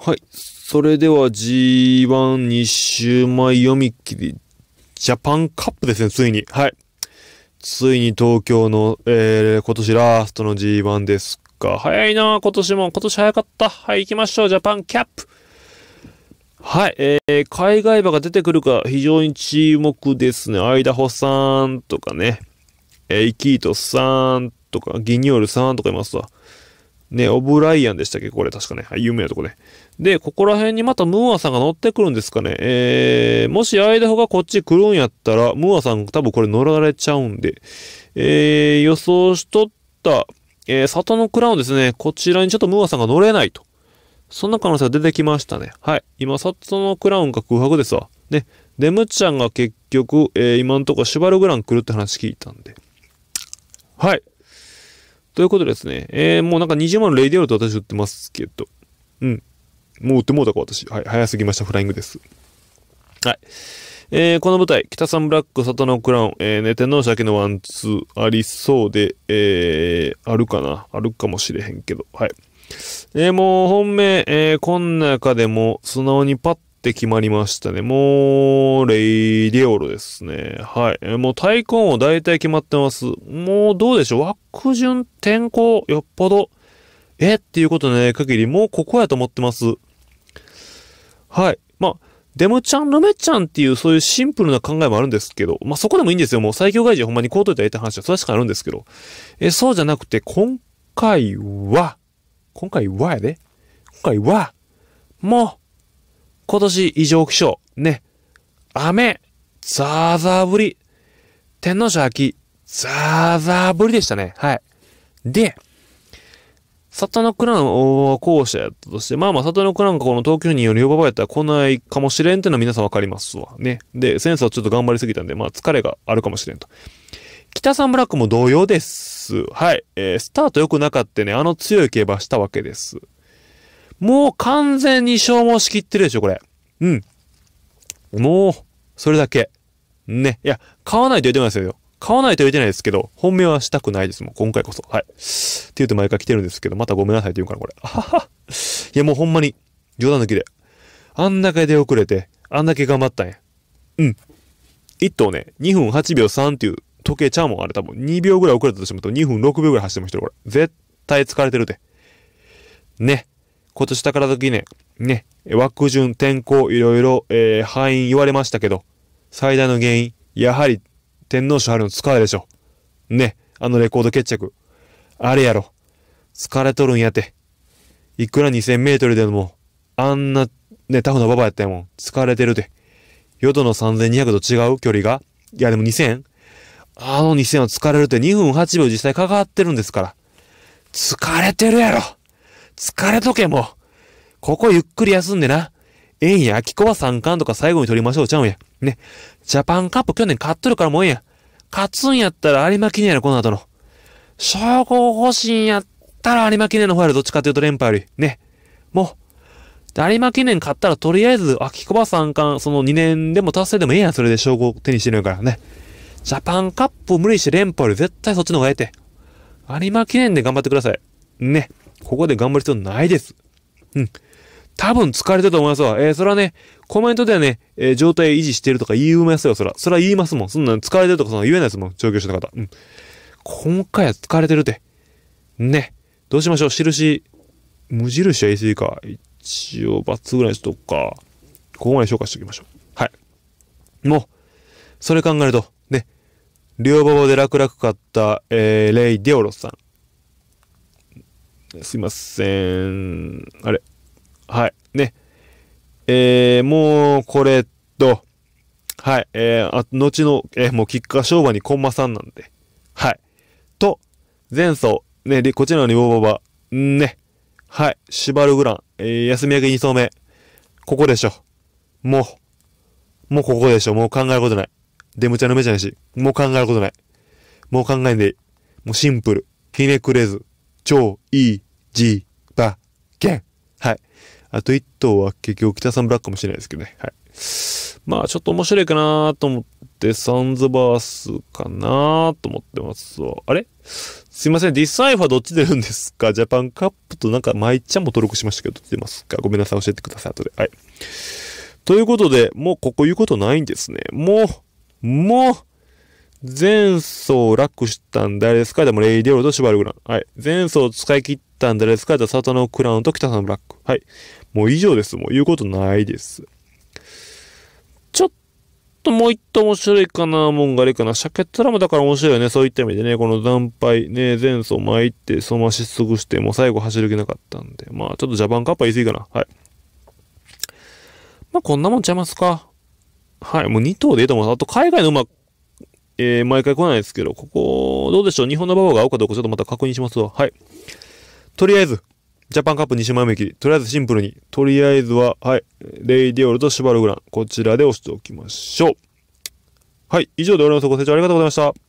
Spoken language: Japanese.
はい。それでは G12 週前読み切り、ジャパンカップですね、ついに。はい。ついに東京の、えー、今年ラストの G1 ですか。早いな今年も。今年早かった。はい、行きましょう。ジャパンキャップ。はい、えー、海外馬が出てくるか非常に注目ですね。アイダホさんとかね、えー、イキートさんとか、ギニョールさんとかいますわ。ね、オブライアンでしたっけこれ確かね。はい、有名なとこね。で、ここら辺にまたムーアさんが乗ってくるんですかね。えー、もしアイダホがこっち来るんやったら、ムーアさん多分これ乗られちゃうんで、えー、予想しとった、えー、里のクラウンですね。こちらにちょっとムーアさんが乗れないと。そんな可能性が出てきましたね。はい。今、里のクラウンが空白ですわ。ね。で、むっちゃんが結局、えー、今んとこシュバルグラン来るって話聞いたんで。はい。ということですね。えー、もうなんか20万のレディオールと私売ってますけど。うん。もう売ってもうたか私。はい。早すぎました。フライングです。はい。えー、この舞台、北三ブラック、里のクラウン、えー、ね、天皇鮭のワンツーありそうで、えー、あるかなあるかもしれへんけど。はい。えー、もう本命、えー、こん中でも素直にパッって決まりましたね。もう、レイディオロですね。はい。もう大根は大体決まってます。もうどうでしょう枠順、天候、よっぽど、えっていうことね、限り、もうここやと思ってます。はい。まあ、デムちゃん、ルメちゃんっていうそういうシンプルな考えもあるんですけど、まあ、そこでもいいんですよ。もう最強外人ほんまにこうといたらええって話はそれしかあるんですけど。え、そうじゃなくて、今回は、今回はやで今回は、もう、今年異常気象、ね。雨、ザーザー降り。天皇賞秋、ザーザー降りでしたね。はい。で、里のクラウンは後者やったとして、まあまあ里のクラウンがこの東京により呼ばばれたら来ないかもしれんっていうのは皆さんわかりますわ。ね。で、センスはちょっと頑張りすぎたんで、まあ疲れがあるかもしれんと。北サンブラックも同様です。はい。えー、スタート良くなかったね、あの強い競馬したわけです。もう完全に消耗しきってるでしょ、これ。うん。もう、それだけ。ね。いや、買わないと言ってますよ。買わないと言ってないですけど、本命はしたくないですもん、今回こそ。はい。って言うと毎回来てるんですけど、またごめんなさいって言うから、これ。あはは。いや、もうほんまに、冗談抜きで。あんだけ出遅れて、あんだけ頑張ったんや。うん。1頭ね、2分8秒3っていう時計ちゃうもん、あれ多分。2秒ぐらい遅れたとしてもと2分6秒ぐらい走ってましたよ、これ。絶対疲れてるで。ね。今年宝時ね、ね、枠順、天候、いろいろ、えー、範囲言われましたけど、最大の原因、やはり、天皇賞春の疲れでしょ。ね、あのレコード決着。あれやろ。疲れとるんやて。いくら2000メートルでも、あんな、ね、タフなババやったやもん。疲れてるで。ドの3200と違う距離が。いや、でも2000。あの2000は疲れるって2分8秒実際かかってるんですから。疲れてるやろ疲れとけもう。ここゆっくり休んでな。ええんや、秋子は3冠とか最後に取りましょうちゃうんや。ね。ジャパンカップ去年勝っとるからもうええんや。勝つんやったら有馬記念やろ、この後の。称号欲しいんやったら有馬記念の方やろ、どっちかというと連覇より。ね。もう、有馬記念勝ったらとりあえず、秋子は三冠、その2年でも達成でもええやん、それで称号手にしてるからね。ジャパンカップ無理して連覇より絶対そっちの方がええて。有馬記念で頑張ってください。ね。ここで頑張る必要ないです。うん。多分疲れてると思いますわ。えー、それはね、コメントではね、えー、状態維持してるとか言いますよ、そら。そら言いますもん。そんな疲れてるとかそんな言えないですもん、調教師の方。うん。今回は疲れてるって。ね。どうしましょう印、無印は言い過ぎか。一応、×ぐらいにしとくか。ここまで消化しておきましょう。はい。もう、それ考えると、ね。両方で楽々買った、えー、レイ・デオロスさん。すいません。あれ。はい。ね。えー、もう、これと、はい。えー、あ、後の、えー、もう、菊花商売にコンマ3なんで。はい。と、前奏。ね、こちらのリボババ、んね。はい。シバルグラン、えー、休み明け2走目。ここでしょ。もう、もうここでしょ。もう考えることない。でむちゃのめちゃなし。もう考えることない。もう考えんでいい。もうシンプル。ひねくれず。超いいじばけん。はい。あと1頭は結局北さんブラックかもしれないですけどね。はい。まあちょっと面白いかなと思って、サンズバースかなと思ってますわ。あれすいません。ディサイファどっち出るんですかジャパンカップとなんかマイちゃんも登録しましたけど、どっち出ますかごめんなさい。教えてください。後で。はい。ということで、もうここ言うことないんですね。もう、もう、前走楽したん誰ですかでもレイディオルとシュバルグラン。はい。前走使い切ったん誰ですかでサタノクラウンと北さんブラック。はい。もう以上です。もう言うことないです。ちょっともう一頭面白いかな、もんがあれかな。シャケットラムだから面白いよね。そういった意味でね、この惨敗、ね、前走前行って、そのまし失速して、もう最後走る気なかったんで。まあ、ちょっとジャパンカッパ言い過ぎかな。はい。まあ、こんなもんちゃいますか。はい。もう2頭でいいと思う。あと、海外の馬、えー、毎回来ないですけど、ここ、どうでしょう日本の馬場が合うかどうかちょっとまた確認しますわ。はい。とりあえず、ジャパンカップ西前目切り。とりあえずシンプルに。とりあえずは、はい。レイディオールとシュバルグラン。こちらで押しておきましょう。はい。以上で俺のご清聴ありがとうございました。